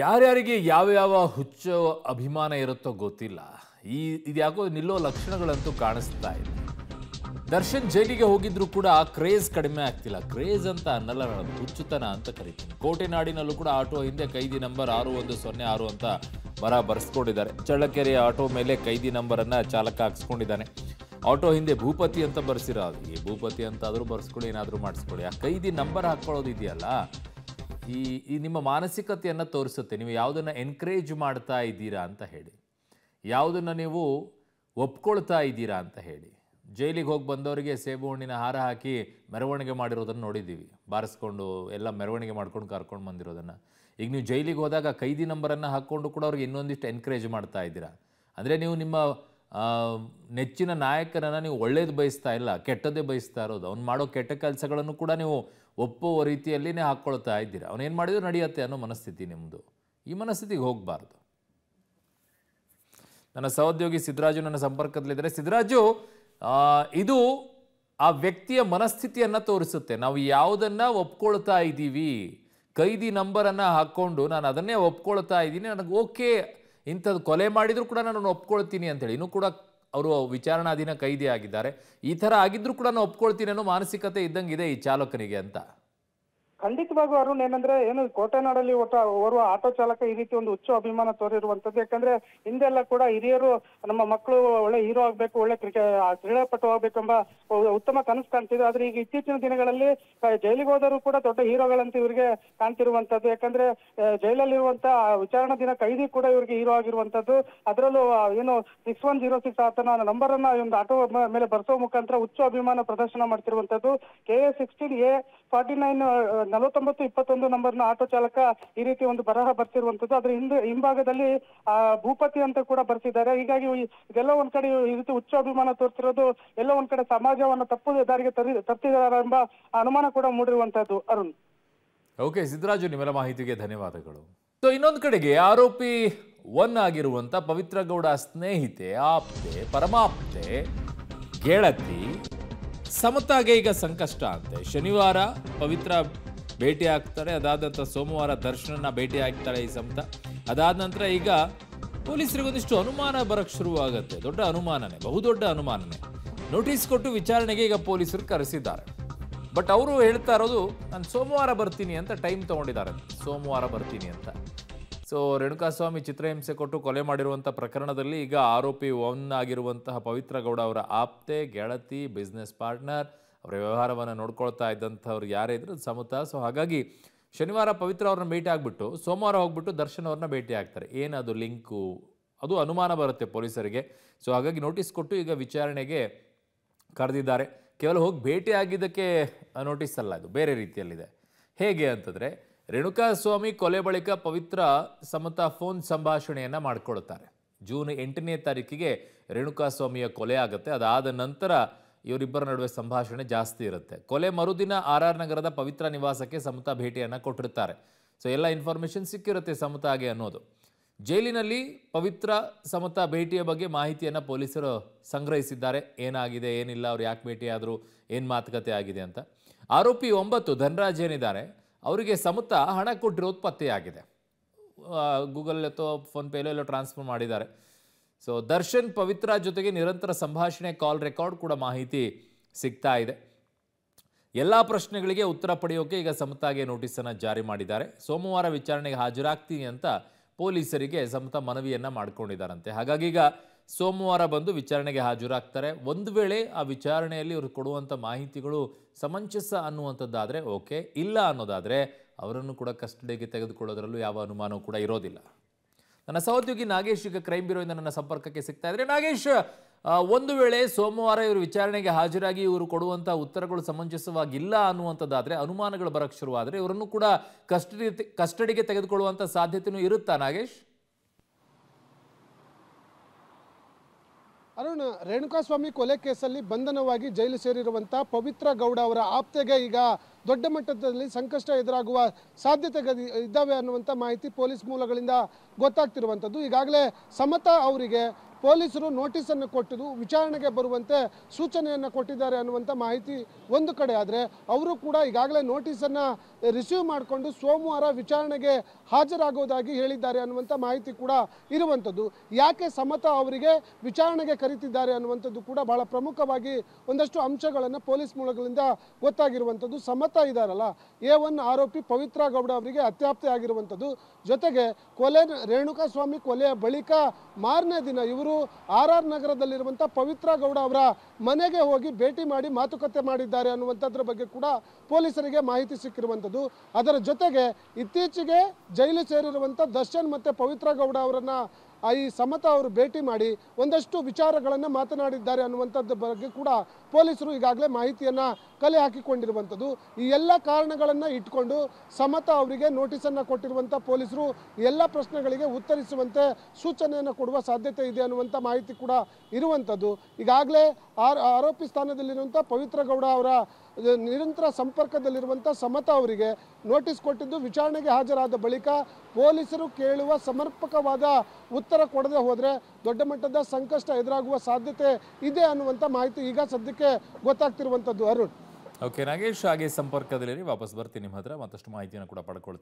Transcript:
ಯಾರ್ಯಾರಿಗೆ ಯಾವ್ಯಾವ ಹುಚ್ಚೋ ಅಭಿಮಾನ ಇರುತ್ತೋ ಗೊತ್ತಿಲ್ಲ ಈ ಇದ್ಯಾಕೋ ನಿಲ್ಲೋ ಲಕ್ಷಣಗಳಂತೂ ಕಾಣಿಸ್ತಾ ಇದೆ ದರ್ಶನ್ ಜೈಲಿಗೆ ಹೋಗಿದ್ರು ಕೂಡ ಕ್ರೇಜ್ ಕಡಿಮೆ ಆಗ್ತಿಲ್ಲ ಕ್ರೇಜ್ ಅಂತ ಅನ್ನಲ್ಲ ನಾನು ಹುಚ್ಚುತನ ಅಂತ ಕರಿತೀನಿ ಕೋಟೆನಾಡಿನಲ್ಲೂ ಕೂಡ ಆಟೋ ಹಿಂದೆ ಕೈದಿ ನಂಬರ್ ಆರು ಒಂದು ಸೊನ್ನೆ ಆರು ಅಂತ ಬರ ಬರ್ಸ್ಕೊಂಡಿದ್ದಾರೆ ಚಳ್ಳಕೆರೆ ಆಟೋ ಮೇಲೆ ಕೈದಿ ನಂಬರನ್ನು ಚಾಲಕ ಹಾಕ್ಸ್ಕೊಂಡಿದ್ದಾನೆ ಆಟೋ ಹಿಂದೆ ಭೂಪತಿ ಅಂತ ಬರ್ಸಿರೋ ಅದು ಭೂಪತಿ ಅಂತ ಆದರೂ ಬರ್ಸ್ಕೊಳ್ಳಿ ಏನಾದರೂ ಮಾಡಿಸ್ಕೊಳ್ಳಿ ಆ ಕೈದಿ ನಂಬರ್ ಹಾಕ್ಕೊಳ್ಳೋದು ಇದೆಯಲ್ಲ ಈ ಈ ನಿಮ್ಮ ಮಾನಸಿಕತೆಯನ್ನು ತೋರಿಸುತ್ತೆ ನೀವು ಯಾವುದನ್ನು ಎನ್ಕರೇಜ್ ಮಾಡ್ತಾ ಇದ್ದೀರಾ ಅಂತ ಹೇಳಿ ಯಾವುದನ್ನು ನೀವು ಒಪ್ಕೊಳ್ತಾ ಇದ್ದೀರಾ ಅಂತ ಹೇಳಿ ಜೈಲಿಗೆ ಹೋಗಿ ಬಂದವರಿಗೆ ಸೇಬು ಹಣ್ಣಿನ ಹಾರ ಹಾಕಿ ಮೆರವಣಿಗೆ ಮಾಡಿರೋದನ್ನು ನೋಡಿದ್ದೀವಿ ಬಾರಿಸ್ಕೊಂಡು ಎಲ್ಲ ಮೆರವಣಿಗೆ ಮಾಡ್ಕೊಂಡು ಕರ್ಕೊಂಡು ಬಂದಿರೋದನ್ನು ಈಗ ನೀವು ಜೈಲಿಗೆ ಹೋದಾಗ ಕೈದಿ ನಂಬರನ್ನು ಹಾಕ್ಕೊಂಡು ಕೂಡ ಅವ್ರಿಗೆ ಇನ್ನೊಂದಿಷ್ಟು ಎನ್ಕರೇಜ್ ಮಾಡ್ತಾ ಇದ್ದೀರಾ ಅಂದರೆ ನೀವು ನಿಮ್ಮ ನೆಚ್ಚಿನ ನಾಯಕನನ್ನು ನೀವು ಒಳ್ಳೇದು ಬಯಸ್ತಾ ಇಲ್ಲ ಕೆಟ್ಟದೇ ಬಯಸ್ತಾ ಇರೋದು ಅವ್ನು ಮಾಡೋ ಕೆಟ್ಟ ಕೆಲಸಗಳನ್ನು ಕೂಡ ನೀವು ಒಪ್ಪುವ ರೀತಿಯಲ್ಲಿನೇ ಹಾಕ್ಕೊಳ್ತಾ ಇದ್ದೀರಾ ಅವನೇನು ಮಾಡಿದ್ರು ನಡೆಯುತ್ತೆ ಅನ್ನೋ ಮನಸ್ಥಿತಿ ನಿಮ್ಮದು ಈ ಮನಸ್ಥಿತಿಗೆ ಹೋಗಬಾರ್ದು ನನ್ನ ಸಹೋದ್ಯೋಗಿ ಸಿದ್ದರಾಜು ನನ್ನ ಸಂಪರ್ಕದಲ್ಲಿದ್ದರೆ ಸಿದ್ದರಾಜು ಇದು ಆ ವ್ಯಕ್ತಿಯ ಮನಸ್ಥಿತಿಯನ್ನು ತೋರಿಸುತ್ತೆ ನಾವು ಯಾವುದನ್ನು ಒಪ್ಕೊಳ್ತಾ ಇದ್ದೀವಿ ಕೈದಿ ನಂಬರನ್ನು ಹಾಕ್ಕೊಂಡು ನಾನು ಅದನ್ನೇ ಒಪ್ಕೊಳ್ತಾ ಇದ್ದೀನಿ ನನಗೆ ಓಕೆ ಇಂಥದ್ದು ಕೊಲೆ ಮಾಡಿದರೂ ಕೂಡ ನಾನು ಒಪ್ಕೊಳ್ತೀನಿ ಅಂತೇಳಿ ಇನ್ನೂ ಕೂಡ ಅವರು ವಿಚಾರಣಾಧೀನ ಆಗಿದ್ದಾರೆ ಈ ಥರ ಆಗಿದ್ರು ಕೂಡ ನಾನು ಒಪ್ಕೊಳ್ತೀನಿ ಅನ್ನೋ ಮಾನಸಿಕತೆ ಇದ್ದಂಗೆ ಇದೆ ಈ ಚಾಲಕನಿಗೆ ಅಂತ ಖಂಡಿತವಾಗೂ ಅರುಣ್ ಏನಂದ್ರೆ ಏನು ಕೋಟೆನಾಡಲ್ಲಿ ಒಟ್ಟ ಓರ್ವ ಆಟೋ ಚಾಲಕ ಈ ರೀತಿ ಒಂದು ಹುಚ್ಚು ಅಭಿಮಾನ ತೋರಿರುವಂತದ್ದು ಯಾಕಂದ್ರೆ ಹಿಂದೆಲ್ಲ ಕೂಡ ಹಿರಿಯರು ನಮ್ಮ ಮಕ್ಕಳು ಒಳ್ಳೆ ಹೀರೋ ಆಗ್ಬೇಕು ಒಳ್ಳೆ ಕ್ರಿಕೆ ಕ್ರೀಡಾಪಟು ಆಗ್ಬೇಕೆಂಬ ಉತ್ತಮ ಕನಸು ಕಾಣ್ತಿದ್ರು ಆದ್ರೆ ಈಗ ಇತ್ತೀಚಿನ ದಿನಗಳಲ್ಲಿ ಜೈಲಿಗೆ ಹೋದರೂ ಕೂಡ ದೊಡ್ಡ ಹೀರೋಗಳಂತ ಇವರಿಗೆ ಕಾಣ್ತಿರುವಂತದ್ದು ಯಾಕಂದ್ರೆ ಜೈಲಲ್ಲಿ ಇರುವಂತಹ ವಿಚಾರಣಾ ದಿನ ಕೈದಿ ಕೂಡ ಇವರಿಗೆ ಹೀರೋ ಆಗಿರುವಂತದ್ದು ಅದರಲ್ಲೂ ಏನು ಸಿಕ್ಸ್ ಒನ್ ಜೀರೋ ಸಿಕ್ಸ್ ಆತನ ನಂಬರ್ ಅನ್ನ ಒಂದು ಆಟೋ ಮೇಲೆ ಬರ್ಸೋ ಮುಖಾಂತರ ಹುಚ್ಚು ಅಭಿಮಾನ ಪ್ರದರ್ಶನ ಮಾಡ್ತಿರುವಂತದ್ದು K A sixteen A forty nine ನಲವತ್ತೊಂಬತ್ತು ಇಪ್ಪತ್ತೊಂದು ನಂಬರ್ನ ಆಟೋ ಚಾಲಕ ಈ ರೀತಿ ಒಂದು ಬರಹ ಬರ್ತಿರುವಂತದ್ದು ಅದ್ರ ಹಿಂದೆ ಹಿಂಭಾಗದಲ್ಲಿ ಆ ಭೂಪತಿ ಅಂತ ಕೂಡ ಬರ್ತಿದ್ದಾರೆ ಹೀಗಾಗಿ ಇದೆಲ್ಲ ಒಂದ್ ಕಡೆ ಈ ರೀತಿ ಉಚ್ಚ ಅಭಿಮಾನ ತೋರ್ತಿರೋದು ಎಲ್ಲ ಒಂದ್ ಕಡೆ ಸಮಾಜವನ್ನು ತಪ್ಪು ದಾರಿಗೆ ತರಿ ತರ್ತಿದ್ದಾರೆ ಎಂಬ ಅನುಮಾನ ಕೂಡ ಮೂಡಿರುವಂತದ್ದು ಅರುಣ್ ಓಕೆ ಸಿದ್ದರಾಜು ನಿಮ್ಮೆಲ್ಲ ಮಾಹಿತಿಗೆ ಧನ್ಯವಾದಗಳು ಸೊ ಇನ್ನೊಂದು ಕಡೆಗೆ ಆರೋಪಿ ಒನ್ ಆಗಿರುವಂತ ಪವಿತ್ರ ಗೌಡ ಸ್ನೇಹಿತೆ ಆಪ್ತೆ ಪರಮಾಪ್ತೆ ಗೆಳತಿ ಸಮತಾಗೆ ಈಗ ಸಂಕಷ್ಟ ಅಂತೆ ಶನಿವಾರ ಪವಿತ್ರ ಭೇಟಿ ಆಗ್ತಾರೆ ಅದಾದ ಸೋಮವಾರ ದರ್ಶನನ ಭೇಟಿ ಆಗ್ತಾಳೆ ಈ ಸಂತ ಅದಾದ ನಂತರ ಈಗ ಪೊಲೀಸರಿಗೊಂದಿಷ್ಟು ಅನುಮಾನ ಬರಕ್ಕೆ ಶುರುವಾಗುತ್ತೆ ದೊಡ್ಡ ಅನುಮಾನನೇ ಬಹುದೊಡ್ಡ ಅನುಮಾನನೇ ನೋಟಿಸ್ ಕೊಟ್ಟು ವಿಚಾರಣೆಗೆ ಈಗ ಪೊಲೀಸರು ಕರೆಸಿದ್ದಾರೆ ಬಟ್ ಅವರು ಹೇಳ್ತಾ ಇರೋದು ನಾನು ಸೋಮವಾರ ಬರ್ತೀನಿ ಅಂತ ಟೈಮ್ ತಗೊಂಡಿದ್ದಾರೆ ಸೋಮವಾರ ಬರ್ತೀನಿ ಅಂತ ಸೊ ರೇಣುಕಾಸ್ವಾಮಿ ಚಿತ್ರಹಿಂಸೆ ಕೊಟ್ಟು ಕೊಲೆ ಮಾಡಿರುವಂಥ ಪ್ರಕರಣದಲ್ಲಿ ಈಗ ಆರೋಪಿ ಒನ್ ಆಗಿರುವಂತಹ ಪವಿತ್ರ ಗೌಡ ಅವರ ಆಪ್ತೆ ಗೆಳತಿ ಬಿಸ್ನೆಸ್ ಪಾರ್ಟ್ನರ್ ಅವರ ವ್ಯವಹಾರವನ್ನು ನೋಡ್ಕೊಳ್ತಾ ಇದ್ದಂಥವ್ರು ಯಾರೇ ಇದ್ರು ಸಮತ ಸೊ ಹಾಗಾಗಿ ಶನಿವಾರ ಪವಿತ್ರ ಅವ್ರನ್ನ ಭೇಟಿ ಆಗಿಬಿಟ್ಟು ಸೋಮವಾರ ಹೋಗ್ಬಿಟ್ಟು ದರ್ಶನ್ ಅವ್ರನ್ನ ಭೇಟಿ ಆಗ್ತಾರೆ ಏನದು ಲಿಂಕು ಅದು ಅನುಮಾನ ಬರುತ್ತೆ ಪೊಲೀಸರಿಗೆ ಸೊ ಹಾಗಾಗಿ ನೋಟಿಸ್ ಕೊಟ್ಟು ಈಗ ವಿಚಾರಣೆಗೆ ಕರೆದಿದ್ದಾರೆ ಕೇವಲ ಹೋಗಿ ಭೇಟಿ ಆಗಿದ್ದಕ್ಕೆ ನೋಟಿಸ್ ಅಲ್ಲ ಅದು ಬೇರೆ ರೀತಿಯಲ್ಲಿದೆ ಹೇಗೆ ಅಂತಂದರೆ ರೇಣುಕಾ ಸ್ವಾಮಿ ಕೊಲೆ ಬಳಿಕ ಪವಿತ್ರ ಸಮತ ಫೋನ್ ಸಂಭಾಷಣೆಯನ್ನು ಮಾಡಿಕೊಳ್ತಾರೆ ಜೂನ್ ಎಂಟನೇ ತಾರೀಕಿಗೆ ರೇಣುಕಾ ಸ್ವಾಮಿಯ ಕೊಲೆ ಆಗುತ್ತೆ ಅದಾದ ನಂತರ ಇವರಿಬ್ಬರ ನಡುವೆ ಸಂಭಾಷಣೆ ಜಾಸ್ತಿ ಇರುತ್ತೆ ಕೊಲೆ ಮರುದಿನ ಆರ್ ಆರ್ ನಗರದ ಪವಿತ್ರ ನಿವಾಸಕ್ಕೆ ಸಮತಾ ಭೇಟಿಯನ್ನು ಕೊಟ್ಟಿರ್ತಾರೆ ಸೊ ಎಲ್ಲ ಇನ್ಫಾರ್ಮೇಷನ್ ಸಿಕ್ಕಿರುತ್ತೆ ಸಮತಾಗೆ ಅನ್ನೋದು ಜೈಲಿನಲ್ಲಿ ಪವಿತ್ರ ಸಮತಾ ಭೇಟಿಯ ಬಗ್ಗೆ ಮಾಹಿತಿಯನ್ನು ಪೊಲೀಸರು ಸಂಗ್ರಹಿಸಿದ್ದಾರೆ ಏನಾಗಿದೆ ಏನಿಲ್ಲ ಅವ್ರು ಯಾಕೆ ಭೇಟಿಯಾದರು ಏನು ಮಾತುಕತೆ ಆಗಿದೆ ಅಂತ ಆರೋಪಿ ಒಂಬತ್ತು ಧನ್ರಾಜ್ ಏನಿದ್ದಾರೆ ಅವರಿಗೆ ಸಮತ ಹಣ ಕೊಟ್ಟಿರೋದು ಪತ್ತೆಯಾಗಿದೆ ಗೂಗಲ್ ಅಥವಾ ಫೋನ್ಪೇಲೋ ಎಲ್ಲೋ ಟ್ರಾನ್ಸ್ಫರ್ ಮಾಡಿದ್ದಾರೆ ಸೊ ದರ್ಶನ್ ಪವಿತ್ರ ಜೊತೆಗೆ ನಿರಂತರ ಸಂಭಾಷಣೆ ಕಾಲ್ ರೆಕಾರ್ಡ್ ಕೂಡ ಮಾಹಿತಿ ಸಿಗ್ತಾ ಇದೆ ಎಲ್ಲ ಪ್ರಶ್ನೆಗಳಿಗೆ ಉತ್ತರ ಪಡೆಯೋಕೆ ಈಗ ಸಮತಾಗೆ ನೋಟಿಸನ್ನು ಜಾರಿ ಮಾಡಿದ್ದಾರೆ ಸೋಮವಾರ ವಿಚಾರಣೆಗೆ ಹಾಜರಾಗ್ತೀನಿ ಅಂತ ಪೊಲೀಸರಿಗೆ ಸಮತ ಮನವಿಯನ್ನು ಮಾಡಿಕೊಂಡಿದ್ದಾರಂತೆ ಹಾಗಾಗಿ ಈಗ ಸೋಮವಾರ ಬಂದು ವಿಚಾರಣೆಗೆ ಹಾಜರಾಗ್ತಾರೆ ಒಂದು ವೇಳೆ ಆ ವಿಚಾರಣೆಯಲ್ಲಿ ಇವರು ಕೊಡುವಂಥ ಮಾಹಿತಿಗಳು ಸಮಂಜಸ ಅನ್ನುವಂಥದ್ದಾದರೆ ಓಕೆ ಇಲ್ಲ ಅನ್ನೋದಾದರೆ ಅವರನ್ನು ಕೂಡ ಕಸ್ಟಡಿಗೆ ತೆಗೆದುಕೊಳ್ಳೋದ್ರಲ್ಲೂ ಯಾವ ಅನುಮಾನವೂ ಕೂಡ ಇರೋದಿಲ್ಲ ನನ್ನ ಸಹೋದ್ಯೋಗಿ ನಾಗೇಶ್ ಈಗ ಕ್ರೈಮ್ ಬ್ಯೂರೋಯಿಂದ ನನ್ನ ಸಂಪರ್ಕಕ್ಕೆ ಸಿಗ್ತಾ ಇದ್ರೆ ನಾಗೇಶ್ ಒಂದು ವೇಳೆ ಸೋಮವಾರ ಇವರು ವಿಚಾರಣೆಗೆ ಹಾಜರಾಗಿ ಇವರು ಕೊಡುವಂಥ ಉತ್ತರಗಳು ಸಮಂಜಸವಾಗಿಲ್ಲ ಅನ್ನುವಂಥದ್ದಾದರೆ ಅನುಮಾನಗಳು ಬರಕ್ಕೆ ಶುರುವಾದರೆ ಇವರನ್ನು ಕೂಡ ಕಸ್ಟಡಿ ಕಸ್ಟಡಿಗೆ ತೆಗೆದುಕೊಳ್ಳುವಂಥ ಸಾಧ್ಯತೆಯೂ ಇರುತ್ತಾ ನಾಗೇಶ್ ಅರುಣ್ ರೇಣುಕಾಸ್ವಾಮಿ ಕೊಲೆ ಕೇಸಲ್ಲಿ ಬಂಧನವಾಗಿ ಜೈಲು ಸೇರಿರುವಂತಹ ಪವಿತ್ರ ಗೌಡ ಅವರ ಆಪ್ತೆಗೆ ಈಗ ದೊಡ್ಡ ಮಟ್ಟದಲ್ಲಿ ಸಂಕಷ್ಟ ಎದುರಾಗುವ ಸಾಧ್ಯತೆ ಇದ್ದಾವೆ ಅನ್ನುವಂಥ ಮಾಹಿತಿ ಪೊಲೀಸ್ ಮೂಲಗಳಿಂದ ಗೊತ್ತಾಗ್ತಿರುವಂಥದ್ದು ಈಗಾಗಲೇ ಸಮತ ಅವರಿಗೆ ಪೊಲೀಸರು ಅನ್ನು ಕೊಟ್ಟಿದ್ದು ವಿಚಾರಣೆಗೆ ಬರುವಂತೆ ಸೂಚನೆಯನ್ನು ಕೊಟ್ಟಿದ್ದಾರೆ ಅನ್ನುವಂಥ ಮಾಹಿತಿ ಒಂದು ಕಡೆ ಆದರೆ ಅವರು ಕೂಡ ಈಗಾಗಲೇ ನೋಟಿಸ್ ನೋಟಿಸನ್ನು ರಿಸೀವ್ ಮಾಡಿಕೊಂಡು ಸೋಮವಾರ ವಿಚಾರಣೆಗೆ ಹಾಜರಾಗೋದಾಗಿ ಹೇಳಿದ್ದಾರೆ ಅನ್ನುವಂಥ ಮಾಹಿತಿ ಕೂಡ ಇರುವಂಥದ್ದು ಯಾಕೆ ಸಮತ ಅವರಿಗೆ ವಿಚಾರಣೆಗೆ ಕರೀತಿದ್ದಾರೆ ಅನ್ನುವಂಥದ್ದು ಕೂಡ ಬಹಳ ಪ್ರಮುಖವಾಗಿ ಒಂದಷ್ಟು ಅಂಶಗಳನ್ನು ಪೊಲೀಸ್ ಮೂಲಗಳಿಂದ ಗೊತ್ತಾಗಿರುವಂಥದ್ದು ಸಮತ ಇದಾರಲ್ಲ ಎ ಒನ್ ಆರೋಪಿ ಪವಿತ್ರ ಗೌಡ ಅವರಿಗೆ ಅತ್ಯಾಪ್ತಿ ಆಗಿರುವಂಥದ್ದು ಜೊತೆಗೆ ಕೊಲೆ ರೇಣುಕಾಸ್ವಾಮಿ ಕೊಲೆಯ ಬಳಿಕ ಮಾರನೇ ದಿನ ಇವರು ಅವರು ಆರ್ ಆರ್ ನಗರದಲ್ಲಿರುವಂಥ ಪವಿತ್ರ ಗೌಡ ಅವರ ಮನೆಗೆ ಹೋಗಿ ಭೇಟಿ ಮಾಡಿ ಮಾತುಕತೆ ಮಾಡಿದ್ದಾರೆ ಅನ್ನುವಂಥದ್ರ ಬಗ್ಗೆ ಕೂಡ ಪೊಲೀಸರಿಗೆ ಮಾಹಿತಿ ಸಿಕ್ಕಿರುವಂಥದ್ದು ಅದರ ಜೊತೆಗೆ ಇತ್ತೀಚೆಗೆ ಜೈಲು ಸೇರಿರುವಂಥ ದರ್ಶನ್ ಮತ್ತೆ ಪವಿತ್ರ ಗೌಡ ಅವರನ್ನ ಈ ಸಮತ ಅವರು ಭೇಟಿ ಮಾಡಿ ಒಂದಷ್ಟು ವಿಚಾರಗಳನ್ನು ಮಾತನಾಡಿದ್ದಾರೆ ಅನ್ನುವಂಥದ್ದು ಬಗ್ಗೆ ಕೂಡ ಪೊಲೀಸರು ಈಗಾಗಲೇ ಮಾಹಿತಿಯನ್ನು ಕಲೆ ಹಾಕಿಕೊಂಡಿರುವಂಥದ್ದು ಈ ಎಲ್ಲ ಕಾರಣಗಳನ್ನು ಇಟ್ಕೊಂಡು ಸಮತ ಅವರಿಗೆ ನೋಟಿಸನ್ನು ಕೊಟ್ಟಿರುವಂಥ ಪೊಲೀಸರು ಎಲ್ಲ ಪ್ರಶ್ನೆಗಳಿಗೆ ಉತ್ತರಿಸುವಂತೆ ಸೂಚನೆಯನ್ನು ಕೊಡುವ ಸಾಧ್ಯತೆ ಇದೆ ಅನ್ನುವಂಥ ಮಾಹಿತಿ ಕೂಡ ಇರುವಂಥದ್ದು ಈಗಾಗಲೇ ಆರೋಪಿ ಸ್ಥಾನದಲ್ಲಿರುವಂಥ ಪವಿತ್ರ ಗೌಡ ಅವರ ನಿರಂತರ ಸಂಪರ್ಕದಲ್ಲಿರುವಂಥ ಸಮತ ಅವರಿಗೆ ನೋಟಿಸ್ ಕೊಟ್ಟಿದ್ದು ವಿಚಾರಣೆಗೆ ಹಾಜರಾದ ಬಳಿಕ ಪೊಲೀಸರು ಕೇಳುವ ಸಮರ್ಪಕವಾದ ಉತ್ತರ ಕೊಡದೆ ಹೋದರೆ ದೊಡ್ಡ ಮಟ್ಟದ ಸಂಕಷ್ಟ ಎದುರಾಗುವ ಸಾಧ್ಯತೆ ಇದೆ ಅನ್ನುವಂಥ ಮಾಹಿತಿ ಈಗ ಸದ್ಯಕ್ಕೆ ಗೊತ್ತಾಗ್ತಿರುವಂಥದ್ದು ಅರುಣ್ ಓಕೆ ನಾಗೇಶ್ ಹಾಗೆ ಸಂಪರ್ಕದಲ್ಲಿ ವಾಪಸ್ ಬರ್ತೀನಿ ನಿಮ್ಮ ಹತ್ರ ಮತ್ತಷ್ಟು ಮಾಹಿತಿಯನ್ನು ಕೂಡ ಪಡ್ಕೊಳ್ತೀನಿ